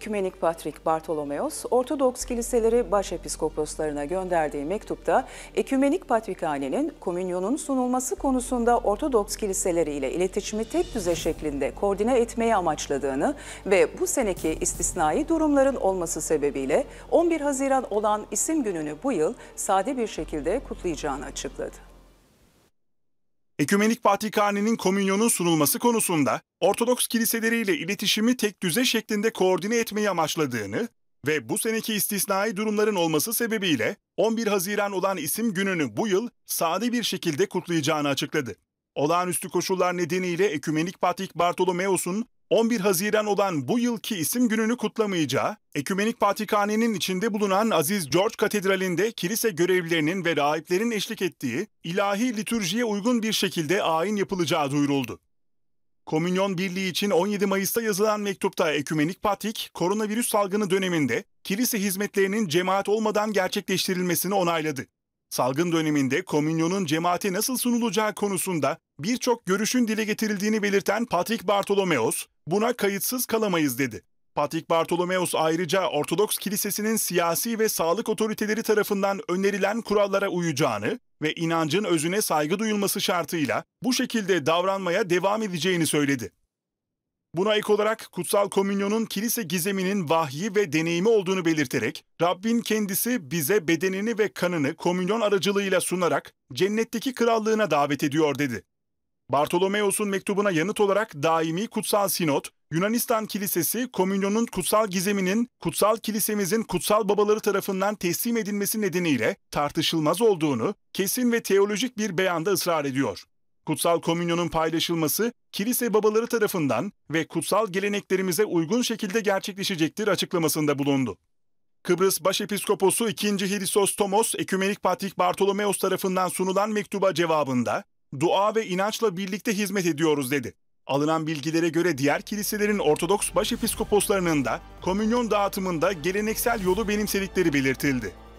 Kümenik Patrik Bartolomeos, Ortodoks kiliseleri başepiskoposlarına gönderdiği mektupta Ekümenik Patrikhane'nin komünyonun sunulması konusunda Ortodoks kiliseleri ile iletişimi tek düze şeklinde koordine etmeyi amaçladığını ve bu seneki istisnai durumların olması sebebiyle 11 Haziran olan isim gününü bu yıl sade bir şekilde kutlayacağını açıkladı. Ekümenik Patrikhane'nin komünyonun sunulması konusunda Ortodoks kiliseleriyle iletişimi tek düze şeklinde koordine etmeyi amaçladığını ve bu seneki istisnai durumların olması sebebiyle 11 Haziran olan isim gününü bu yıl sade bir şekilde kutlayacağını açıkladı. Olağanüstü koşullar nedeniyle Ekümenik Patrik Bartolomeos'un 11 Haziran olan bu yılki isim gününü kutlamayacağı, Ekümenik Patrikhane'nin içinde bulunan Aziz George Katedrali'nde kilise görevlilerinin ve rahiplerin eşlik ettiği ilahi litürjiye uygun bir şekilde ayin yapılacağı duyuruldu. Komünyon Birliği için 17 Mayıs'ta yazılan mektupta Ekümenik Patrik, koronavirüs salgını döneminde kilise hizmetlerinin cemaat olmadan gerçekleştirilmesini onayladı. Salgın döneminde komünyonun cemaate nasıl sunulacağı konusunda birçok görüşün dile getirildiğini belirten Patrick Bartolomeos, buna kayıtsız kalamayız dedi. Patrick Bartolomeos ayrıca Ortodoks Kilisesi'nin siyasi ve sağlık otoriteleri tarafından önerilen kurallara uyacağını ve inancın özüne saygı duyulması şartıyla bu şekilde davranmaya devam edeceğini söyledi. Buna ek olarak kutsal komünyonun kilise gizeminin vahyi ve deneyimi olduğunu belirterek, Rabbin kendisi bize bedenini ve kanını komünyon aracılığıyla sunarak cennetteki krallığına davet ediyor dedi. Bartolomeos'un mektubuna yanıt olarak daimi kutsal sinot, Yunanistan Kilisesi komünyonun kutsal gizeminin kutsal kilisemizin kutsal babaları tarafından teslim edilmesi nedeniyle tartışılmaz olduğunu kesin ve teolojik bir beyanda ısrar ediyor. Kutsal Komünyon'un paylaşılması kilise babaları tarafından ve kutsal geleneklerimize uygun şekilde gerçekleşecektir açıklamasında bulundu. Kıbrıs Başepiskoposu 2. Hrisos Tomos, Ekümenik Patrik Bartolomeos tarafından sunulan mektuba cevabında, dua ve inançla birlikte hizmet ediyoruz dedi. Alınan bilgilere göre diğer kiliselerin Ortodoks Başepiskoposlarının da komünyon dağıtımında geleneksel yolu benimsedikleri belirtildi.